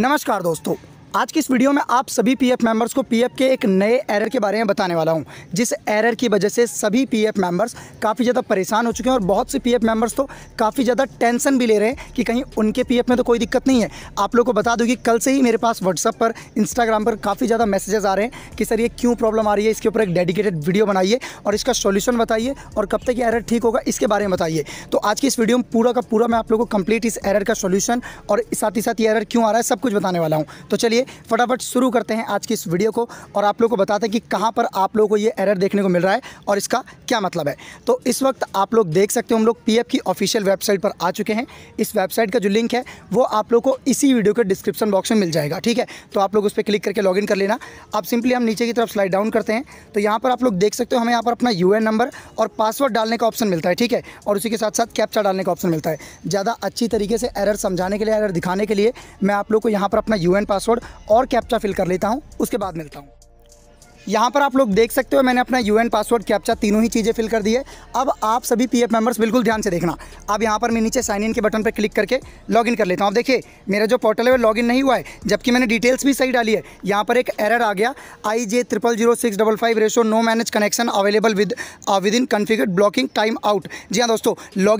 नमस्कार दोस्तों आज की इस वीडियो में आप सभी पीएफ मेंबर्स को पीएफ के एक नए एरर के बारे में बताने वाला हूं जिस एरर की वजह से सभी पीएफ मेंबर्स काफ़ी ज़्यादा परेशान हो चुके हैं और बहुत से पीएफ मेंबर्स तो काफ़ी ज़्यादा टेंशन भी ले रहे हैं कि कहीं उनके पीएफ में तो कोई दिक्कत नहीं है आप लोग को बता दूँ कि कल से ही मेरे पास व्हाट्सअप पर इंस्टाग्राम पर काफ़ी ज़्यादा मैसेजेस आ रहे हैं कि सर ये क्यों प्रॉब्लम आ रही है इसके ऊपर एक डेडिकेटेड वीडियो बनाइए और इसका सोल्यूशन बताइए और कब तक ये एरर ठीक होगा इसके बारे में बताइए तो आज की इस वीडियो में पूरा का पूरा मैं आप लोगों को कंप्लीट इस एरर का सोल्यूशन और साथ ही साथ ये एरर क्यों आ रहा है सब कुछ बताने वाला हूँ तो चलिए फटाफट शुरू करते हैं आज की इस वीडियो को और आप लोग को बताते हैं कि कहाँ पर आप लोगों को ये एरर देखने को मिल रहा है और इसका क्या मतलब है तो इस वक्त आप लोग देख सकते हो हम लोग पी की ऑफिशियल वेबसाइट पर आ चुके हैं इस वेबसाइट का जो लिंक है वो आप लोग को इसी वीडियो के डिस्क्रिप्शन बॉक्स में मिल जाएगा ठीक है तो आप लोग उस पर क्लिक करके लॉग कर लेना आप सिंपली हम नीचे की तरफ स्लाइड डाउन करते हैं तो यहाँ पर आप लोग देख सकते हो हमें यहाँ पर अपना यू नंबर और पासवर्ड डालने का ऑप्शन मिलता है ठीक है और उसी के साथ साथ कैप्चा डालने का ऑप्शन मिलता है ज़्यादा अच्छी तरीके से एरर समझाने के लिए एरर दिखाने के लिए मैं आप लोग को यहाँ पर अपना यू पासवर्ड और कैप्चा फिल कर लेता हूँ उसके बाद मिलता हूँ यहाँ पर आप लोग देख सकते हो मैंने अपना यूएन पासवर्ड कैप्चा तीनों ही चीज़ें फिल कर दी है अब आप सभी पीएफ मेंबर्स बिल्कुल ध्यान से देखना अब यहाँ पर मैं नीचे साइन इन के बटन पर क्लिक करके लॉगिन कर लेता हूँ अब देखिए मेरा जो पोर्टल है वो लॉगिन नहीं हुआ है जबकि मैंने डिटेल्स भी सही डाली है यहाँ पर एक एरर आ गया I J triple zero six double five ratio no manage connection available with with in configure blocking time out जी हाँ दोस्तों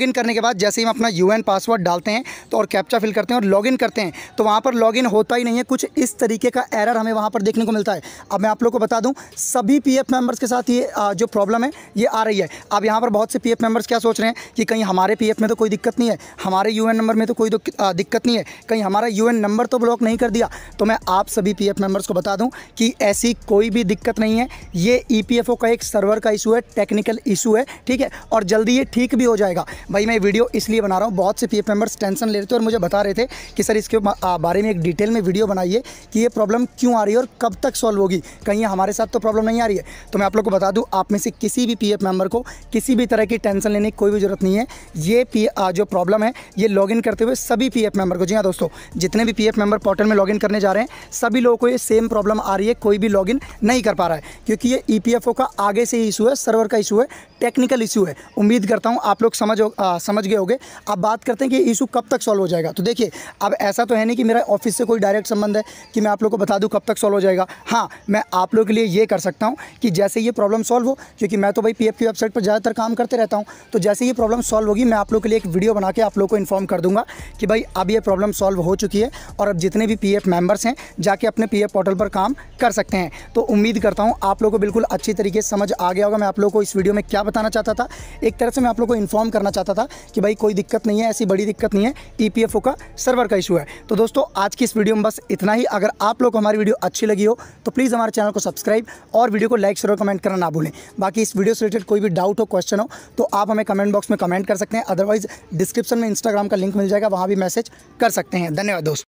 इन करने के बाद जैसे ही हम अपना यू पासवर्ड डालते हैं तो और कैप्चा फिल करते हैं और इन करते हैं तो वहाँ पर इन होता ही नहीं है कुछ इस तरीके का एरर हमें वहाँ पर देखने को मिलता है अब मैं आप लोग को बता दूँ सभी पीएफ मेंबर्स के साथ ये जो प्रॉब्लम है ये आ रही है अब यहाँ पर बहुत से पीएफ मेंबर्स क्या सोच रहे हैं कि कहीं हमारे पीएफ में तो कोई दिक्कत नहीं है हमारे यूएन नंबर में तो कोई दिक्कत नहीं है कहीं हमारा यूएन नंबर तो ब्लॉक नहीं कर दिया तो मैं आप सभी पी मेंबर्स को बता दूं कि ऐसी कोई भी दिक्कत नहीं है ये ओ e का एक सर्वर का इशू है टेक्निकल इशू है ठीक है और जल्दी ये ठीक भी हो जाएगा भाई मैं वीडियो इसलिए बना रहा हूँ बहुत से पी मेंबर्स टेंशन ले रहे थे और मुझे बता रहे थे कि सर इसके बारे में एक डिटेल में वीडियो बनाइए कि ये प्रॉब्लम क्यों आ रही है और कब तक सॉल्व होगी कहीं हमारे साथ साथ तो प्रॉब्लम नहीं आ रही है तो मैं आप लोग को बता दूँ आप में से किसी भी पी मेंबर को किसी भी तरह की टेंशन लेने की कोई भी ज़रूरत नहीं है ये पी जो प्रॉब्लम है ये लॉगिन करते हुए सभी पी मेंबर को जी हाँ दोस्तों जितने भी पी मेंबर पोर्टल में लॉगिन करने जा रहे हैं सभी लोगों को ये सेम प्रॉब्लम आ रही है कोई भी लॉगिन नहीं कर पा रहा है क्योंकि ये ई e का आगे से ही इशू है सर्वर का इशू है टेक्निकल इशू है उम्मीद करता हूँ आप लोग समझ आ, समझ गए होगे अब बात करते हैं कि इशू कब तक सॉल्व हो जाएगा तो देखिए अब ऐसा तो है नहीं कि मेरा ऑफिस से कोई डायरेक्ट संबंध है कि मैं आप लोग को बता दूँ कब तक सॉल्व हो जाएगा हाँ मैं आप लोग के लिए ये कर सकता हूँ कि जैसे ये प्रॉब्लम सॉल्व हो क्योंकि मैं तो भाई पी की वेबसाइट पर ज़्यादातर काम करते रहता हूँ तो जैसे ये प्रॉब्लम सॉल्व होगी मैं आप लोग के लिए एक वीडियो बना के आप लोग को इन्फॉर्म कर दूंगा कि भाई अब ये प्रॉब्लम सॉल्व हो चुकी है और अब जितने भी पी मेंबर्स हैं जाके अपने पी पोर्टल पर काम कर सकते हैं तो उम्मीद करता हूँ आप लोग को बिल्कुल अच्छी तरीके से समझ आ गया होगा मैं आप लोग को इस वीडियो में क्या बताना चाहता था एक तरफ से मैं आप लोग को इन्फॉर्म करना चाहता था कि भाई कोई दिक्कत नहीं है ऐसी बड़ी दिक्कत नहीं है ई e का सर्वर का इशू है तो दोस्तों आज की इस वीडियो में बस इतना ही अगर आप लोग को हमारी वीडियो अच्छी लगी हो तो प्लीज़ हमारे चैनल को सब्सक्राइब सब्सक्राइब और वीडियो को लाइक शेयर और कमेंट करना ना भूलें बाकी इस वीडियो से रिलेटेड कोई भी डाउट हो क्वेश्चन हो तो आप हमें कमेंट बॉक्स में कमेंट कर सकते हैं अदरवाइज डिस्क्रिप्शन में इंस्टाग्राम का लिंक मिल जाएगा वहाँ भी मैसेज कर सकते हैं धन्यवाद दोस्तों